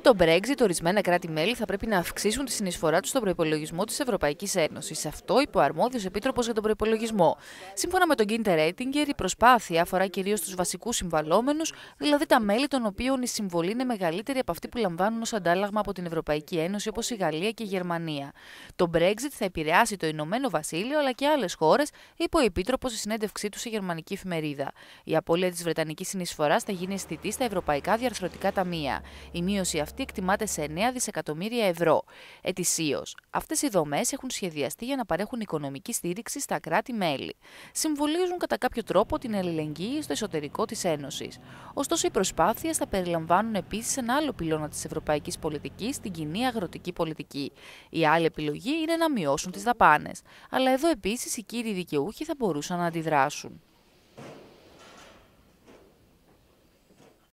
Με το Brexit, ορισμένα κράτη-μέλη θα πρέπει να αυξήσουν τη συνεισφορά τους στον προπολογισμό της Ευρωπαϊκής Ένωσης. Αυτό είπε ο αρμόδιος επίτροπος για τον προπολογισμό. Σύμφωνα με τον Κίντερ Ρέιτιγκερ, η προσπάθεια αφορά κυρίως τους βασικούς συμβαλόμενους, δηλαδή τα μέλη των οποίων η συμβολή είναι μεγαλύτερη από αυτή που λαμβάνουν ως αντάλλαγμα από την Ευρωπαϊκή Ένωση, όπως η Γαλλία και η Γερμανία. Το Brexit θα επηρεάσει το Ηνωμένο Βασίλειο αλλά και άλλες χώρες, είπε ο επίτροπος στη συνέντευξή του σε γερμανική εφημερίδα. Η απώλεια της Βρετανικής συνεισφοράς θα γίνει αισθητή στα ευρωπαϊκά διαρθρωτικά ταμεία. Η μείωση αυτή εκτιμάται σε 9 δισεκατομμύρια ευρώ ετησίως. Αυτές οι δομές έχουν σχεδιαστεί για να παρέχουν οικονομική στήριξη στα κράτη-μέλη. Συμβολίζουν κατά κάποιο τρόπο την αλληλεγγύη στο εσωτερικό της Ένωσης. Ωστόσο, οι προσπάθειες θα περιλαμβάνουν επίσης ένα άλλο πυλώνα της ευρωπαϊκής πολιτικής, την κοινή αγροτική πολιτική. Η άλλη επιλογή είναι να μειώσουν τις δαπάνες. Αλλά εδώ επίσης οι κύριοι δικαιούχοι θα μπορούσαν να αντιδράσουν.